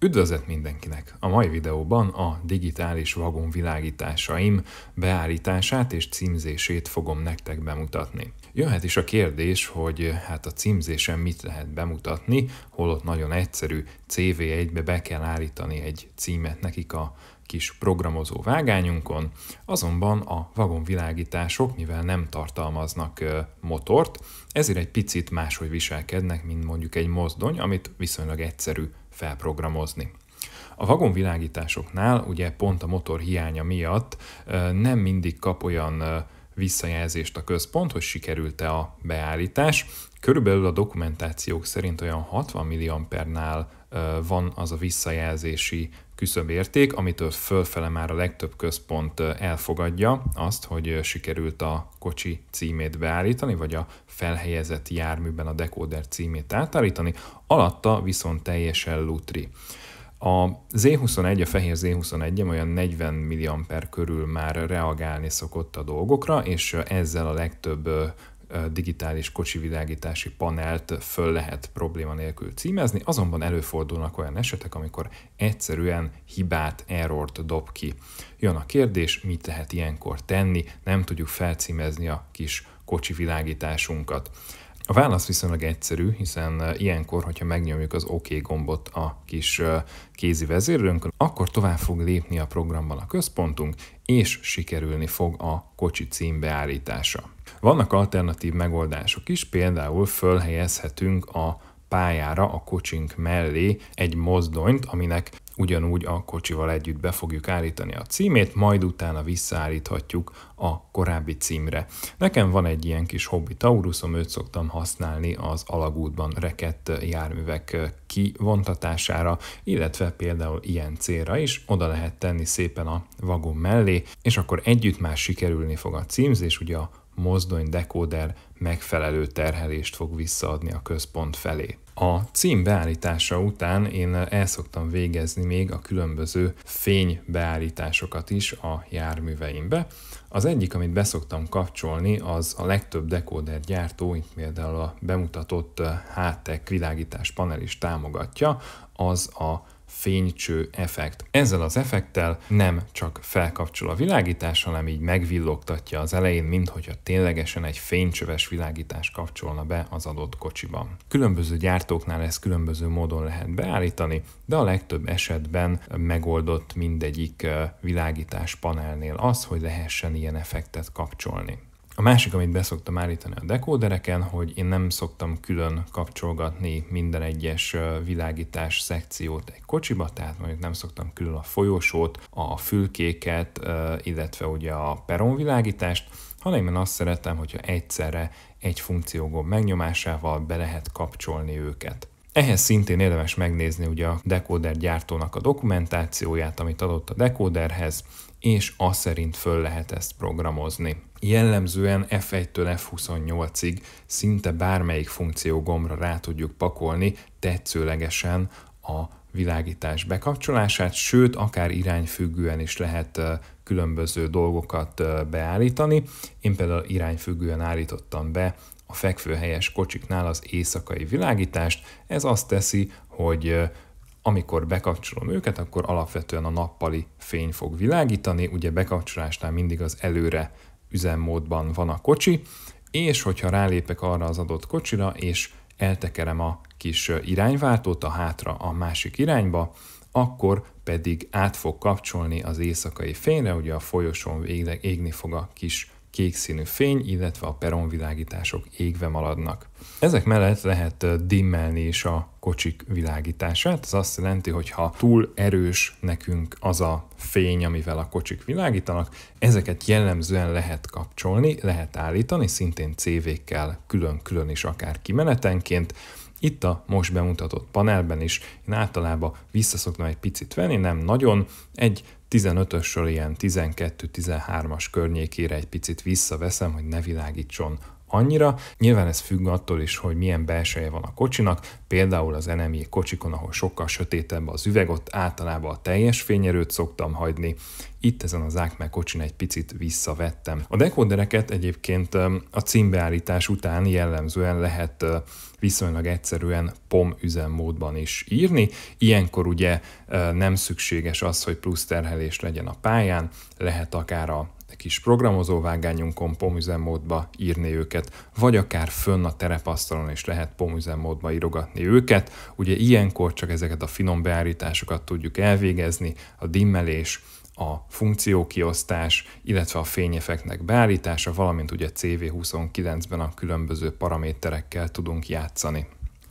Üdvözlet mindenkinek! A mai videóban a digitális vagon világításaim beállítását és címzését fogom nektek bemutatni. Jöhet is a kérdés, hogy hát a címzésen mit lehet bemutatni, holott nagyon egyszerű CV1-be be kell állítani egy címet nekik a kis programozó vágányunkon, azonban a vagonvilágítások, mivel nem tartalmaznak motort, ezért egy picit máshogy viselkednek, mint mondjuk egy mozdony, amit viszonylag egyszerű felprogramozni. A vagonvilágításoknál ugye pont a motor hiánya miatt nem mindig kap olyan visszajelzést a központ, hogy sikerült-e a beállítás. Körülbelül a dokumentációk szerint olyan 60 milliampernál van az a visszajelzési küszöbérték, amitől fölfele már a legtöbb központ elfogadja azt, hogy sikerült a kocsi címét beállítani, vagy a felhelyezett járműben a dekóder címét átállítani, alatta viszont teljesen lutri. A Z21, a fehér Z21 olyan 40 mA körül már reagálni szokott a dolgokra, és ezzel a legtöbb digitális kocsi világítási panelt föl lehet probléma nélkül címezni, azonban előfordulnak olyan esetek, amikor egyszerűen hibát, errort dob ki. Jön a kérdés, mit lehet ilyenkor tenni, nem tudjuk felcímezni a kis kocsi világításunkat a válasz viszonylag egyszerű, hiszen e, ilyenkor, hogyha megnyomjuk az OK gombot a kis e, kézi vezérlőnkön, akkor tovább fog lépni a programban a központunk, és sikerülni fog a kocsi cím beállítása. Vannak alternatív megoldások is, például fölhelyezhetünk a pályára a kocsink mellé egy mozdonyt, aminek ugyanúgy a kocsival együtt be fogjuk állítani a címét, majd utána visszaállíthatjuk a korábbi címre. Nekem van egy ilyen kis hobbi Taurusom, őt szoktam használni az alagútban rekett járművek kivontatására, illetve például ilyen célra is, oda lehet tenni szépen a vagon mellé, és akkor együtt már sikerülni fog a címzés, ugye a mozdony dekóder megfelelő terhelést fog visszaadni a központ felé. A cím beállítása után én el szoktam végezni még a különböző fénybeállításokat is a járműveimbe. Az egyik, amit beszoktam kapcsolni, az a legtöbb dekóder gyártó, mint például a bemutatott eh, háttek világítás panel is támogatja, az a fénycső effekt. Ezzel az effekttel nem csak felkapcsol a világítás, hanem így megvillogtatja az elején, minthogyha ténylegesen egy fénycsöves világítás kapcsolna be az adott kocsiban. Különböző gyárt gyártóknál ezt különböző módon lehet beállítani, de a legtöbb esetben megoldott mindegyik világítás panelnél az, hogy lehessen ilyen effektet kapcsolni. A másik, amit beszoktam állítani a dekódereken, hogy én nem szoktam külön kapcsolgatni minden egyes világítás szekciót egy kocsiba, tehát mondjuk nem szoktam külön a folyosót, a fülkéket, illetve ugye a peronvilágítást, hanem én azt szeretem, hogyha egyszerre egy funkciógomb megnyomásával be lehet kapcsolni őket. Ehhez szintén érdemes megnézni ugye a decoder gyártónak a dokumentációját, amit adott a decoderhez, és az szerint föl lehet ezt programozni. Jellemzően F1-től F28-ig szinte bármelyik funkciógombra rá tudjuk pakolni tetszőlegesen a világítás bekapcsolását, sőt, akár irányfüggően is lehet különböző dolgokat beállítani. Én például irányfüggően állítottam be a fekvőhelyes kocsiknál az éjszakai világítást. Ez azt teszi, hogy amikor bekapcsolom őket, akkor alapvetően a nappali fény fog világítani, ugye bekapcsolásnál mindig az előre üzemmódban van a kocsi, és hogyha rálépek arra az adott kocsira, és eltekerem a kis irányváltót a hátra a másik irányba, akkor pedig át fog kapcsolni az éjszakai fényre, ugye a folyosón égni fog a kis kék színű fény, illetve a peronvilágítások égve maradnak. Ezek mellett lehet dimmelni is a kocsik világítását, ez azt jelenti, hogy ha túl erős nekünk az a fény, amivel a kocsik világítanak, ezeket jellemzően lehet kapcsolni, lehet állítani, szintén CV-kkel külön-külön is akár kimenetenként, itt a most bemutatott panelben is én általában visszaszoktam egy picit venni, nem nagyon, egy 15-ösről ilyen 12-13-as környékére egy picit visszaveszem, hogy ne világítson annyira. Nyilván ez függ attól is, hogy milyen belseje van a kocsinak, például az NMI kocsikon, ahol sokkal sötétebb az üveg, ott általában a teljes fényerőt szoktam hagyni, itt ezen az Acme kocsin egy picit visszavettem. A dekódereket egyébként a címbeállítás után jellemzően lehet viszonylag egyszerűen POM üzemmódban is írni. Ilyenkor ugye nem szükséges az, hogy plusz terhelés legyen a pályán, lehet akár a de kis programozó vágányunkon pomüzemmódba írni őket, vagy akár fönn a terepasztalon is lehet pomüzemmódba írogatni őket. Ugye ilyenkor csak ezeket a finom beállításokat tudjuk elvégezni, a dimmelés, a funkciókiosztás, illetve a fényefeknek beállítása, valamint ugye CV29-ben a különböző paraméterekkel tudunk játszani.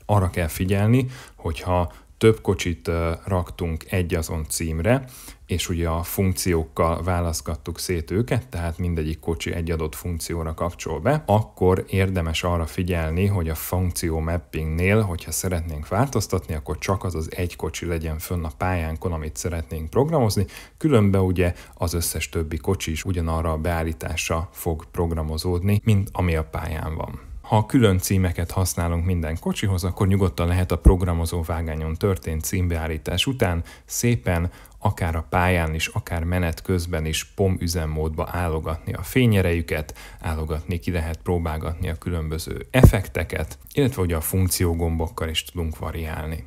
Arra kell figyelni, hogyha több kocsit raktunk egyazon címre, és ugye a funkciókkal választgattuk szét őket, tehát mindegyik kocsi egy adott funkcióra kapcsol be, akkor érdemes arra figyelni, hogy a funkció mappingnél, hogyha szeretnénk változtatni, akkor csak az az egy kocsi legyen fönn a pályánkon, amit szeretnénk programozni, különben ugye az összes többi kocsi is ugyanarra a beállításra fog programozódni, mint ami a pályán van. Ha külön címeket használunk minden kocsihoz, akkor nyugodtan lehet a programozó vágányon történt címbeállítás után szépen, akár a pályán is, akár menet közben is POM üzemmódba állogatni a fényerejüket, állogatni ki lehet próbálgatni a különböző effekteket, illetve ugye a funkciógombokkal is tudunk variálni.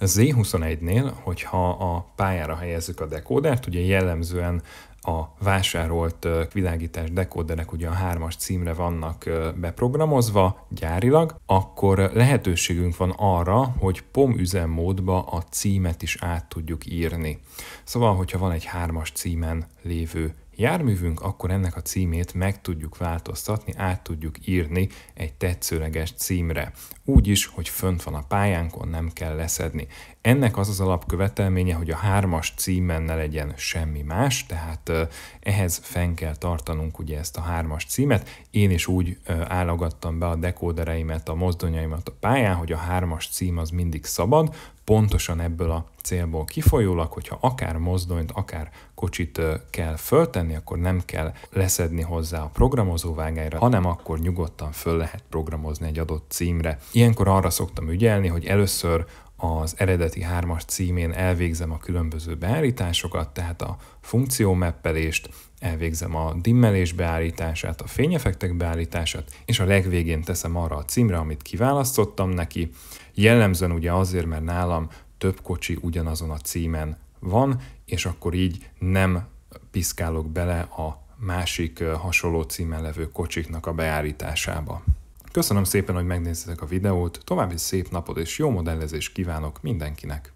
Z21-nél, hogyha a pályára helyezzük a dekódert, ugye jellemzően a vásárolt világítás dekóderek ugye a hármas címre vannak beprogramozva gyárilag, akkor lehetőségünk van arra, hogy POM üzemmódba a címet is át tudjuk írni. Szóval, hogyha van egy hármas címen lévő járművünk, akkor ennek a címét meg tudjuk változtatni, át tudjuk írni egy tetszőleges címre úgy is, hogy fönt van a pályánkon, nem kell leszedni. Ennek az az alapkövetelménye, hogy a hármas címen ne legyen semmi más, tehát ehhez fenn kell tartanunk ugye ezt a hármas címet. Én is úgy állagattam be a dekódereimet, a mozdonyaimat a pályán, hogy a hármas cím az mindig szabad, pontosan ebből a célból kifolyólag, hogyha akár mozdonyt, akár kocsit kell föltenni, akkor nem kell leszedni hozzá a programozó hanem akkor nyugodtan föl lehet programozni egy adott címre. Ilyenkor arra szoktam ügyelni, hogy először az eredeti hármas címén elvégzem a különböző beállításokat, tehát a funkció meppelést, elvégzem a dimmelés beállítását, a fényefektek beállítását, és a legvégén teszem arra a címre, amit kiválasztottam neki. Jellemzően ugye azért, mert nálam több kocsi ugyanazon a címen van, és akkor így nem piszkálok bele a másik hasonló címen levő kocsiknak a beállításába. Köszönöm szépen, hogy megnéztetek a videót, további szép napot és jó modellezést kívánok mindenkinek!